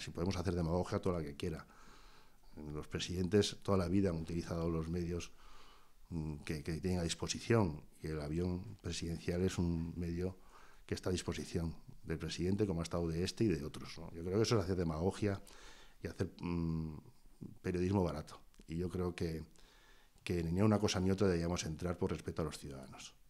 si podemos hacer demagogia toda la que quiera. Los presidentes toda la vida han utilizado los medios mm, que, tienen a disposición y el avión presidencial es un medio que está a disposición del presidente, como ha estado de este y de otros. Yo creo que eso es hacer demagogia y hacer mm, periodismo barato. Y yo creo que, ni una cosa ni otra deberíamos entrar por respeto a los ciudadanos.